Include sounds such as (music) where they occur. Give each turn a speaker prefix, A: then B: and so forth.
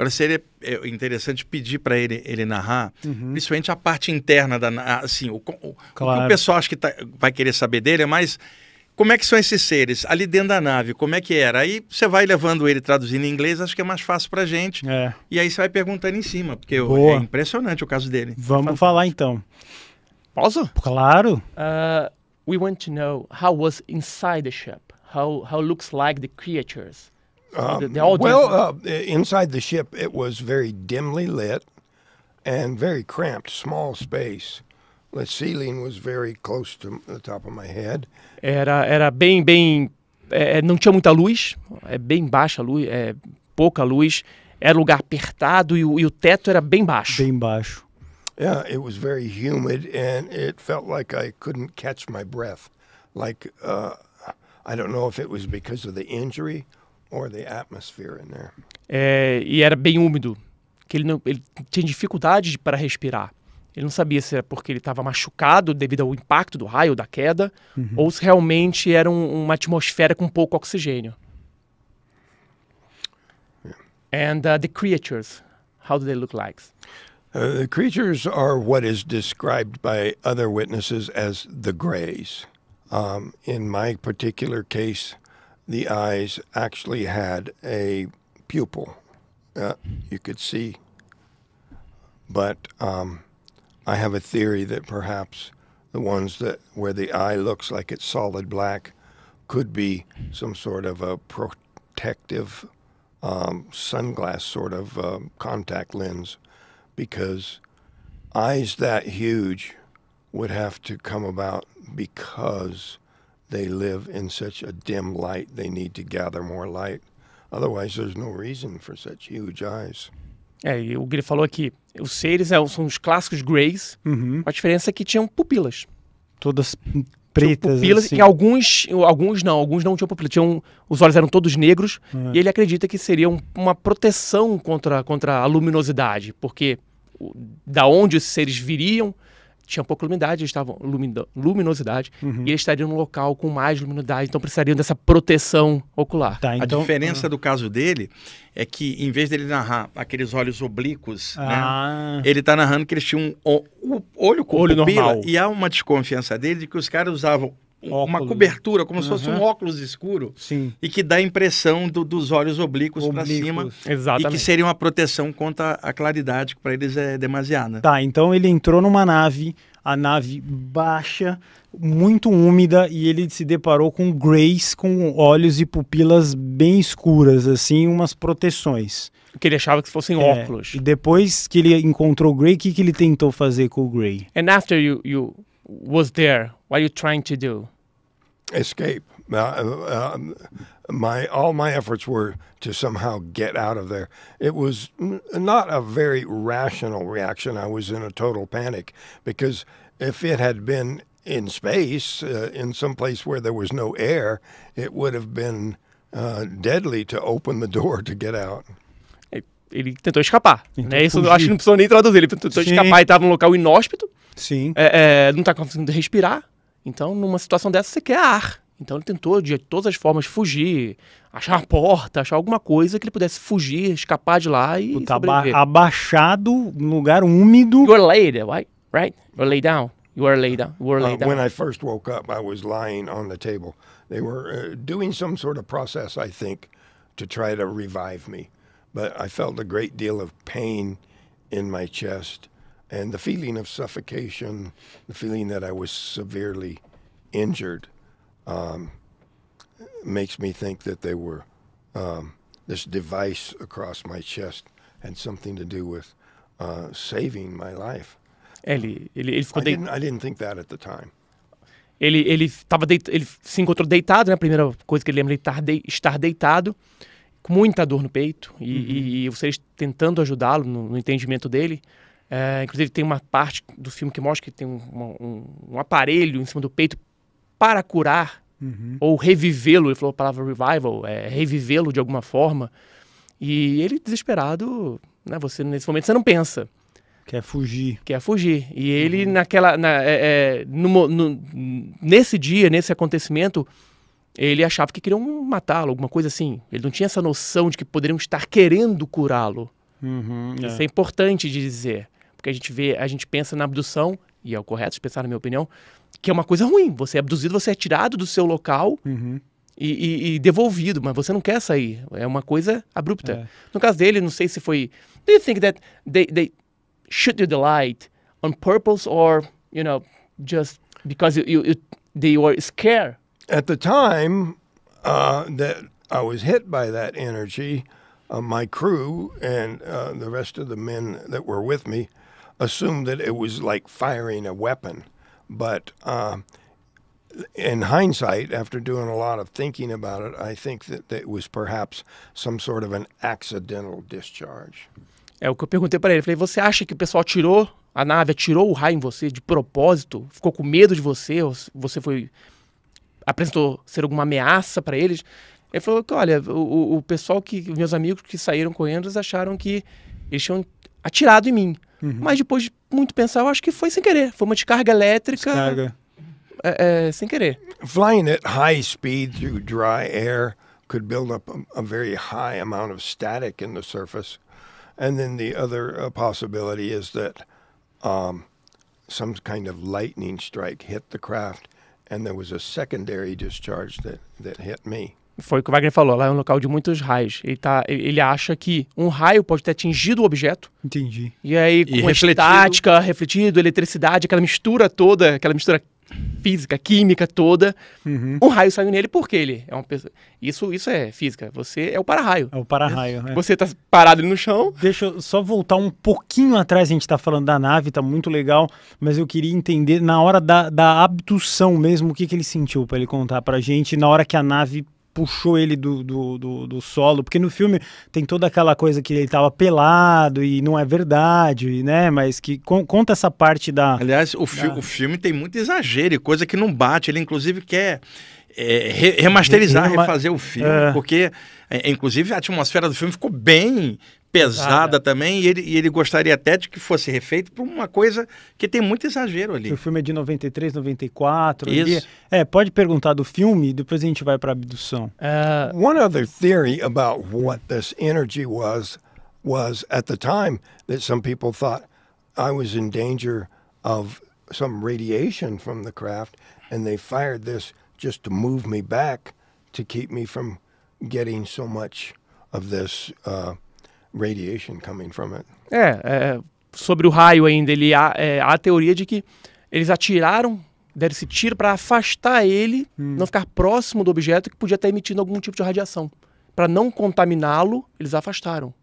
A: Agora, seria é, interessante pedir para ele, ele narrar, uhum. principalmente a parte interna, da, assim, o, o, claro. o que o pessoal acha que tá, vai querer saber dele é mais como é que são esses seres ali dentro da nave, como é que era? Aí você vai levando ele traduzindo em inglês, acho que é mais fácil para gente. É. E aí você vai perguntando em cima, porque é impressionante o caso dele. Vamos falar então.
B: Posso?
C: Claro.
A: Uh, we want to know how was inside the ship,
D: how how looks like the creatures. Um, well, uh,
C: inside the ship, it was very dimly lit and very cramped, small space. The ceiling was very close to the top of my head.
D: Era, era bem, bem. É, não tinha muita luz, é bem baixa luz, é pouca luz. Era lugar apertado e o, e o teto era bem baixo. Bem baixo.
C: Yeah, it was very humid and it felt like I couldn't catch my breath. Like, uh, I don't know if it was because of the injury
D: É, e era bem úmido, que ele, não, ele tinha dificuldade para respirar. Ele não sabia se era porque ele estava machucado devido ao impacto do raio, da queda, uhum. ou se realmente era um, uma atmosfera com pouco oxigênio. And uh, the creatures, how do they look like?
C: Uh, the creatures are what is described by other witnesses as the grays. Um, in my particular case, the eyes actually had a pupil. Uh, you could see. But um, I have a theory that perhaps the ones that where the eye looks like it's solid black could be some sort of a protective um, sunglasses sort of um, contact lens because eyes that huge would have to come about because they live in such a dim light, they need to gather more light. Otherwise, there's no reason for such huge eyes.
D: É, e o que ele falou aqui, os seres é, são os clássicos greys, uhum. a diferença é que tinham pupilas.
B: Todas pretas, pupilas, assim.
D: alguns, alguns não, alguns não tinham pupilas, tinham, os olhos eram todos negros, uhum. e ele acredita que seria um, uma proteção contra, contra a luminosidade, porque o, da onde os seres viriam, tinha pouca luminosidade, eles estavam luminosidade, uhum. e eles estariam num local com mais luminosidade, então precisariam dessa proteção ocular. Tá, então... A diferença uhum. do
A: caso dele é que, em vez dele narrar aqueles olhos oblíquos, né, ah. né, ele está narrando que eles tinham um o, o olho com olho pupila, normal. e há uma desconfiança dele de que os caras usavam óculos. uma cobertura, como uhum. se fosse um óculos escuro. Sim. E que dá a impressão do, dos olhos oblíquos, oblíquos. para cima. Exatamente. E que seria uma proteção contra a claridade, que para eles é demasiada.
B: Tá, então ele entrou numa nave, a nave baixa, muito úmida, e ele se deparou com Grace com olhos e pupilas bem escuras, assim, umas proteções. Que ele achava que
D: fossem é, óculos. E
B: depois que ele encontrou o Grey, o que, que ele tentou fazer com o Grey?
D: And after you,
C: you was there? What are you trying to do? Escape. Uh, um, my all my efforts were to somehow get out of there. It was not a very rational reaction. I was in a total panic because if it had been in space, uh, in some place where there was no air, it would have been uh, deadly to open the (laughs) door to get out. ele tentou escapar. Né?
D: Tentou né? Isso eu acho que não precisou
C: nem traduzir. Ele tentou Sim. escapar e estava num local inóspito. Sim.
D: É, é, não está conseguindo respirar. Então, numa situação dessa, você quer ar. Então, ele tentou, de todas as formas, fugir, achar uma porta, achar alguma coisa que ele pudesse fugir, escapar de lá e. Puta, sobreviver. Aba abaixado, num lugar úmido. You're laid, right? Right? You're laid down. You were laid down. You
C: were uh, laid down. Uh, when I first woke up, I was lying on the table. They were uh, doing some sort of process, I think, to try to revive me. but I felt a great deal of pain in my chest and the feeling of suffocation, the feeling that I was severely injured, um, makes me think that they were um, this device across my chest had something to do with uh, saving my life. Ele, ele, ele ficou I didn't, I didn't think that at the time.
D: Ele, ele, tava deit... ele se encontrou deitado, né? A primeira coisa que ele lembra de estar deitado. com muita dor no peito e, uhum. e, e vocês tentando ajudá-lo no, no, entendimento dele. É, inclusive tem uma parte do filme que mostra que tem um, um, um aparelho em cima do peito para curar uhum. ou revivê-lo. Ele falou a palavra revival, é, revivê-lo de alguma forma. E ele desesperado, né? Você nesse momento você não pensa.
B: Quer fugir.
D: Quer fugir. E ele, uhum. naquela. Na, é, é, no, no, nesse dia, nesse acontecimento, ele achava que queriam matá-lo, alguma coisa assim. Ele não tinha essa noção de que poderiam estar querendo curá-lo.
B: Uhum, é. Isso é. é.
D: importante de dizer, porque a gente vê, a gente pensa na abdução e é o correto de pensar, na minha opinião, que é uma coisa ruim. Você é abduzido, você é tirado do seu local uhum. e, e, e, devolvido, mas você não quer sair. É uma coisa abrupta. É. No caso dele, não sei se foi. Do you think that they, they shoot you the light on purpose or you
C: know just because you, you, you they were scared at the time uh, that I was hit by that energy, uh, my crew and uh, the rest of the men that were with me assumed that it was like firing a weapon. But um, in hindsight, after doing a lot of thinking about it, I think that, that it was perhaps some sort of an accidental discharge. É o que eu perguntei para ele. Falei, você acha que o pessoal tirou a nave, atirou o raio em você de propósito?
D: Ficou com medo de você? Ou você foi apresentou ser alguma ameaça para eles. Ele falou que, olha, o, o pessoal que, meus amigos que saíram correndo, eles acharam que eles tinham atirado em mim. Uhum. Mas depois de muito pensar, eu acho que foi sem querer. Foi uma descarga
C: elétrica. Descarga. É, é, sem querer. Flying at high speed through dry air could build up a, a very high amount of static in the surface. And then the other uh, possibility is that um, some kind of lightning strike hit the craft And there was a secondary discharge that, that hit me.
D: Foi o que o Wagner falou, lá é um local de muitos raios. Ele, tá, ele acha que um raio pode ter atingido o objeto. Entendi. E aí, e com refletido. estática, refletido, eletricidade, aquela mistura toda, aquela mistura física, química toda, uhum. um raio saiu nele porque ele é uma pessoa. Isso, isso é física. Você é o para-raio. É o para-raio, né? Você
B: tá parado ali no chão. Deixa eu só voltar um pouquinho atrás, a gente tá falando da nave, tá muito legal, mas eu queria entender na hora da, da abdução mesmo, o que, que ele sentiu para ele contar pra gente, na hora que a nave puxou ele do, do, do, do, solo, porque no filme tem toda aquela coisa que ele estava pelado e não é verdade, né? Mas que con conta essa parte da.
A: Aliás, o, fi da... o filme tem muito exagero e coisa que não bate. Ele, inclusive, quer é, re remasterizar, refazer o filme, é. porque, é, inclusive, a atmosfera do filme ficou bem pesada ah, também, e ele, e ele gostaria até de que fosse refeito para uma coisa que tem muito exagero ali. O
B: filme é de 93, 94. Isso. Ele, é, pode perguntar do filme, depois a gente vai para a abdução.
C: Uh... One other theory about what this energy was was at the time that some people thought I was in danger of some radiation from the craft and they fired this just to move me back to keep me from getting so much of this uh, radiation coming from it.
D: É, é, sobre o raio ainda, ele há, é, há a teoria de que eles atiraram deram esse tiro para afastar ele, hum. não ficar próximo do objeto que podia estar emitindo algum tipo de radiação. Para não contaminá-lo, eles afastaram.